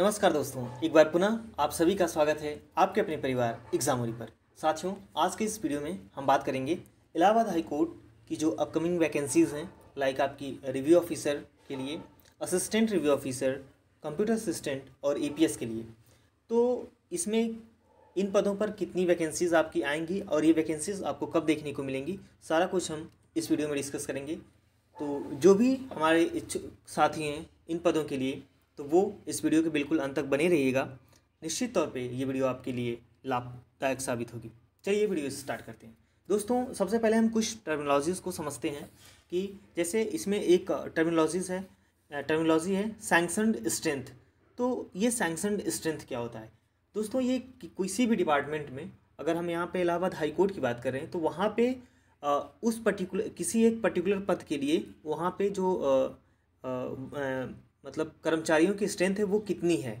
नमस्कार दोस्तों एक बार पुनः आप सभी का स्वागत है आपके अपने परिवार एग्जामोरी पर साथियों आज के इस वीडियो में हम बात करेंगे इलाहाबाद हाई कोर्ट की जो अपकमिंग वैकेंसीज़ हैं लाइक आपकी रिव्यू ऑफिसर के लिए assistant review officer computer assistant और ए के लिए तो इसमें इन पदों पर कितनी वैकेंसीज़ आपकी आएंगी और ये वैकेंसीज़ आपको कब देखने को मिलेंगी सारा कुछ हम इस वीडियो में डिस्कस करेंगे तो जो भी हमारे इच्छुक साथी हैं इन पदों के लिए तो वो इस वीडियो के बिल्कुल अंत तक बने रहिएगा निश्चित तौर पे ये वीडियो आपके लिए लाभदायक साबित होगी चलिए वीडियो स्टार्ट करते हैं दोस्तों सबसे पहले हम कुछ टर्मिनोलॉजीज़ को समझते हैं कि जैसे इसमें एक टर्मिनोलॉजीज़ है टर्मिनोलॉजी है सैंक्शनड स्ट्रेंथ तो ये सैंक्शनड स्ट्रेंथ क्या होता है दोस्तों ये किसी भी डिपार्टमेंट में अगर हम यहाँ पे इलाहाबाद हाई कोर्ट की बात कर रहे हैं तो वहाँ पे आ, उस पर्टिकुलर किसी एक पर्टिकुलर पद के लिए वहाँ पे जो आ, आ, मतलब कर्मचारियों की स्ट्रेंथ है वो कितनी है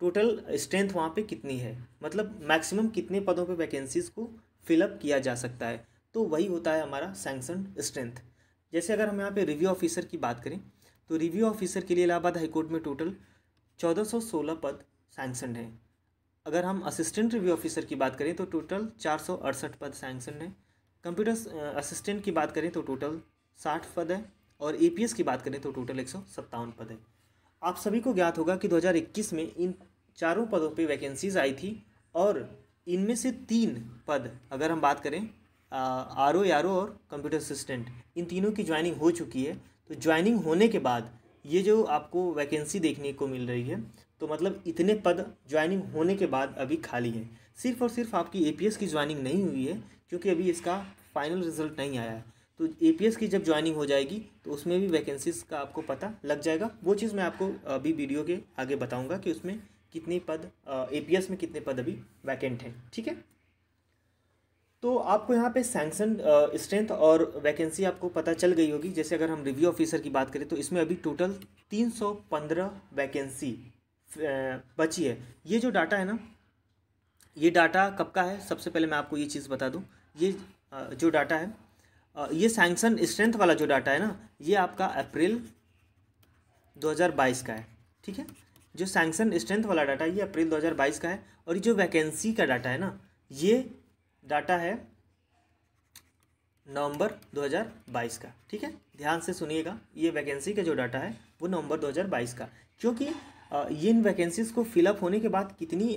टोटल स्ट्रेंथ वहाँ पे कितनी है मतलब मैक्सिमम कितने पदों पे वैकेंसीज़ को फिलअप किया जा सकता है तो वही होता है हमारा सैंक्शन स्ट्रेंथ जैसे अगर हम यहाँ पे रिव्यू ऑफिसर की बात करें तो रिव्यू ऑफिसर के लिए इलाहाबाद हाईकोर्ट में टोटल सोलह पद सैंक्शन हैं अगर हम असिस्टेंट रिव्यू ऑफिसर की बात करें तो टोटल चार पद सैंक्शन हैं कंप्यूटर असिस्टेंट की बात करें तो टोटल साठ पद है और ए की बात करें तो टोटल एक पद है आप सभी को ज्ञात होगा कि 2021 में इन चारों पदों पे वैकेंसीज आई थी और इनमें से तीन पद अगर हम बात करें आर ओ आर ओ और कंप्यूटर असिस्टेंट इन तीनों की ज्वाइनिंग हो चुकी है तो ज्वाइनिंग होने के बाद ये जो आपको वैकेंसी देखने को मिल रही है तो मतलब इतने पद ज्वाइनिंग होने के बाद अभी खाली है सिर्फ और सिर्फ आपकी ए की ज्वाइनिंग नहीं हुई है क्योंकि अभी इसका फाइनल रिजल्ट नहीं आया है तो ए की जब ज्वाइनिंग हो जाएगी तो उसमें भी वैकेंसीज का आपको पता लग जाएगा वो चीज़ मैं आपको अभी वीडियो के आगे बताऊँगा कि उसमें कितने पद ए में कितने पद अभी वैकेंट हैं ठीक है तो आपको यहाँ पे सैंक्शन स्ट्रेंथ और वैकेंसी आपको पता चल गई होगी जैसे अगर हम रिव्यू ऑफिसर की बात करें तो इसमें अभी टोटल पंद्रह वैकेंसी बची है ये जो डाटा है ना ये डाटा कब का है सबसे पहले मैं आपको ये चीज़ बता दूँ ये जो डाटा है ये सैंक्शन स्ट्रेंथ वाला जो डाटा है ना ये आपका अप्रैल 2022 का है ठीक है जो सैंक्शन स्ट्रेंथ वाला डाटा है ये अप्रैल 2022 का है और ये जो वैकेंसी का डाटा है ना ये डाटा है नवंबर 2022 का ठीक है ध्यान से सुनिएगा ये वैकेंसी का जो डाटा है वो नवंबर 2022 का क्योंकि ये इन वैकेंसीज़ को फिलअप होने के बाद कितनी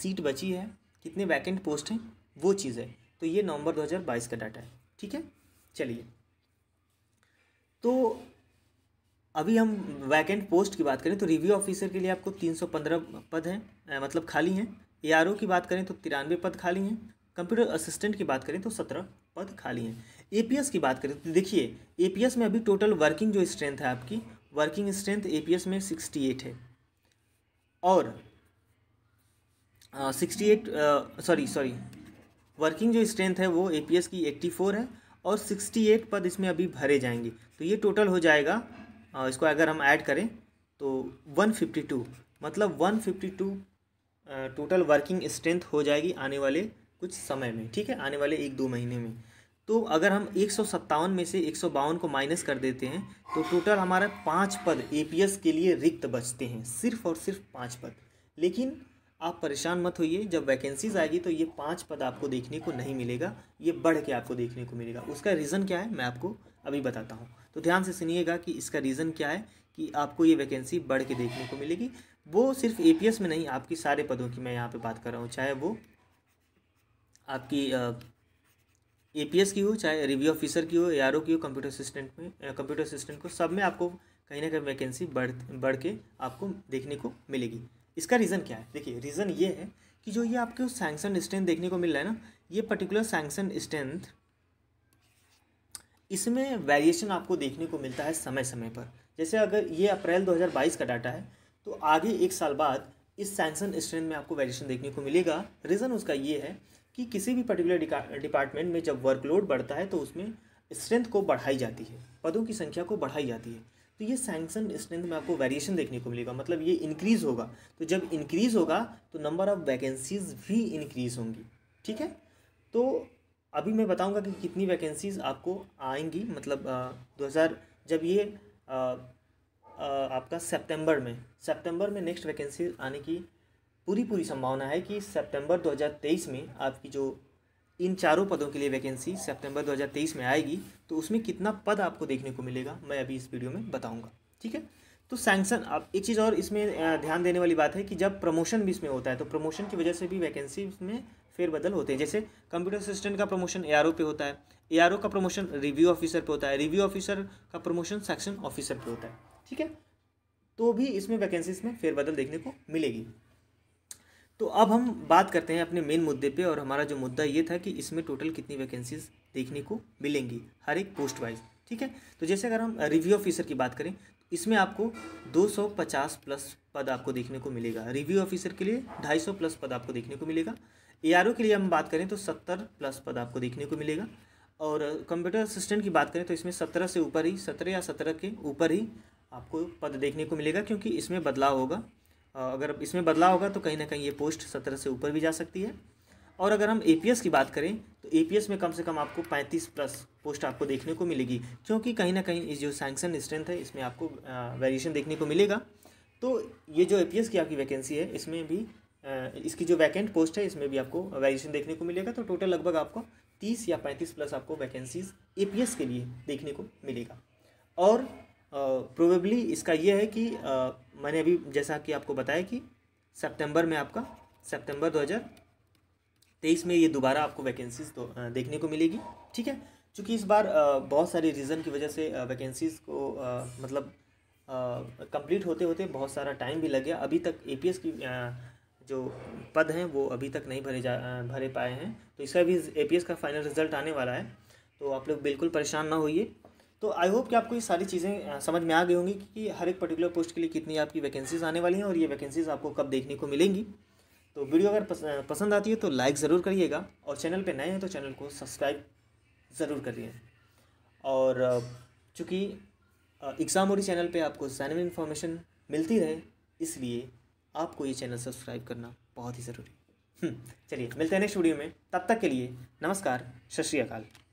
सीट बची है कितने वैकेंट पोस्ट हैं वो चीज़ है तो ये नवंबर 2022 का डाटा है ठीक है चलिए तो अभी हम वैकेंट पोस्ट की बात करें तो रिव्यू ऑफिसर के लिए आपको तीन सौ पंद्रह पद हैं मतलब खाली हैं ए की बात करें तो तिरानवे पद खाली हैं कंप्यूटर असिस्टेंट की बात करें तो सत्रह पद खाली हैं एपीएस की बात करें तो देखिए एपीएस में अभी टोटल वर्किंग जो स्ट्रेंथ है आपकी वर्किंग स्ट्रेंथ एपीएस में सिक्सटी एट है और sixty eight sorry sorry working जो स्ट्रेंथ है वो ए की एट्टी है और सिक्सटी एट पद इसमें अभी भरे जाएंगे तो ये टोटल हो जाएगा इसको अगर हम ऐड करें तो वन फिफ्टी टू मतलब one fifty two total working strength हो जाएगी आने वाले कुछ समय में ठीक है आने वाले एक दो महीने में तो अगर हम एक में से एक को माइनस कर देते हैं तो टोटल हमारा पाँच पद ए के लिए रिक्त बचते हैं सिर्फ और सिर्फ पाँच पद लेकिन आप परेशान मत होइए जब वैकेंसीज आएगी तो ये पांच पद आपको देखने को नहीं मिलेगा ये बढ़ के आपको देखने को मिलेगा उसका रीज़न क्या है मैं आपको अभी बताता हूँ तो ध्यान से सुनिएगा कि इसका रीज़न क्या है कि आपको ये वैकेंसी बढ़ के देखने को मिलेगी वो सिर्फ ए में नहीं आपकी सारे पदों की मैं यहाँ पर बात कर रहा हूँ चाहे वो आपकी ए की हो चाहे रिव्यू ऑफिसर की हो ए की हो कंप्यूटर असिस्टेंट में कंप्यूटर असिस्टेंट को सब में आपको कहीं ना कहीं वैकेंसी बढ़ बढ़ के आपको देखने को मिलेगी इसका रीज़न क्या है देखिए रीज़न ये है कि जो ये आपको सैंक्शन स्ट्रेंथ देखने को मिल रहा है ना ये पर्टिकुलर सैंक्शन स्ट्रेंथ इसमें वेरिएशन आपको देखने को मिलता है समय समय पर जैसे अगर ये अप्रैल 2022 का डाटा है तो आगे एक साल बाद इस सैंक्शन स्ट्रेंथ में आपको वेरिएशन देखने को मिलेगा रीज़न उसका ये है कि किसी भी पर्टिकुलर डिपार्टमेंट में जब वर्कलोड बढ़ता है तो उसमें स्ट्रेंथ को बढ़ाई जाती है पदों की संख्या को बढ़ाई जाती है तो ये सैंक्शन स्ट्रेंथ में आपको वेरिएशन देखने को मिलेगा मतलब ये इंक्रीज़ होगा तो जब इंक्रीज़ होगा तो नंबर ऑफ़ वैकेंसीज़ भी इंक्रीज़ होंगी ठीक है तो अभी मैं बताऊंगा कि कितनी वैकेंसीज़ आपको आएंगी मतलब दो हज़ार जब ये आ, आ, आपका सितंबर में सितंबर में नेक्स्ट वैकेंसी आने की पूरी पूरी संभावना है कि सितंबर 2023 में आपकी जो इन चारों पदों के लिए वैकेंसी सितंबर 2023 में आएगी तो उसमें कितना पद आपको देखने को मिलेगा मैं अभी इस वीडियो में बताऊंगा ठीक है तो सैंक्शन आप एक चीज़ और इसमें ध्यान देने वाली बात है कि जब प्रमोशन भी इसमें होता है तो प्रमोशन की वजह से भी वैकेंसी में फेरबदल होते हैं जैसे कंप्यूटर असिस्टेंट का प्रमोशन ए पे होता है ए का प्रमोशन रिव्यू ऑफिसर पर होता है रिव्यू ऑफिसर का प्रमोशन सेक्शन ऑफिसर पर होता है ठीक है तो भी इसमें वैकेंसीज में फेरबदल देखने को मिलेगी तो अब हम बात करते हैं अपने मेन मुद्दे पे और हमारा जो मुद्दा ये था कि इसमें टोटल कितनी वैकेंसीज देखने को मिलेंगी हर एक पोस्ट वाइज ठीक है तो जैसे अगर हम रिव्यू ऑफिसर की बात करें तो इसमें आपको 250 प्लस पद आपको देखने को मिलेगा रिव्यू ऑफिसर के लिए 250 प्लस पद आपको देखने को मिलेगा ए के लिए हम बात करें तो सत्तर प्लस पद आपको देखने को मिलेगा और कंप्यूटर असिस्टेंट की बात करें तो इसमें सत्रह से ऊपर ही सत्रह या सत्रह के ऊपर ही आपको पद देखने को मिलेगा क्योंकि इसमें बदलाव होगा अगर इसमें बदलाव होगा तो कहीं ना कहीं ये पोस्ट सत्रह से ऊपर भी जा सकती है और अगर हम ए की बात करें तो ए में कम से कम आपको पैंतीस प्लस पोस्ट आपको देखने को मिलेगी क्योंकि कहीं ना कहीं इस जो सैंक्शन स्ट्रेंथ है इसमें आपको वेरिएशन देखने को मिलेगा तो ये जो ए की आपकी वैकेंसी है इसमें भी इसकी जो वैकेंट पोस्ट है इसमें भी आपको वेरिएशन देखने को मिलेगा तो टोटल लगभग आपको तीस या पैंतीस प्लस आपको वैकेंसीज ए के लिए देखने को मिलेगा और प्रोबेबली इसका ये है कि uh, मैंने अभी जैसा कि आपको बताया कि सितंबर में आपका सितंबर 2023 में ये दोबारा आपको वैकेंसीज तो देखने को मिलेगी ठीक है चूँकि इस बार बहुत सारी रीज़न की वजह से वैकेंसीज़ को मतलब कंप्लीट होते होते बहुत सारा टाइम भी लग गया अभी तक ए की जो पद हैं वो अभी तक नहीं भरे जा भरे पाए हैं तो इसका भी ए का फाइनल रिजल्ट आने वाला है तो आप लोग बिल्कुल परेशान ना होइए तो आई होप कि आपको ये सारी चीज़ें समझ में आ गई होंगी कि हर एक पर्टिकुलर पोस्ट के लिए कितनी आपकी वैकेंसीज़ आने वाली हैं और ये वैकेंसीज़ आपको कब देखने को मिलेंगी तो वीडियो अगर पसंद आती है तो लाइक ज़रूर करिएगा और चैनल पर नए हैं तो चैनल को सब्सक्राइब ज़रूर करिए और चूँकि एग्ज़ाम और चैनल पर आपको सैनिक इन्फॉर्मेशन मिलती रहे इसलिए आपको ये चैनल सब्सक्राइब करना बहुत ही ज़रूरी है हम्म, चलिए मिलते हैं नेक्स्ट वीडियो में तब तक के लिए नमस्कार सत श्रीकाल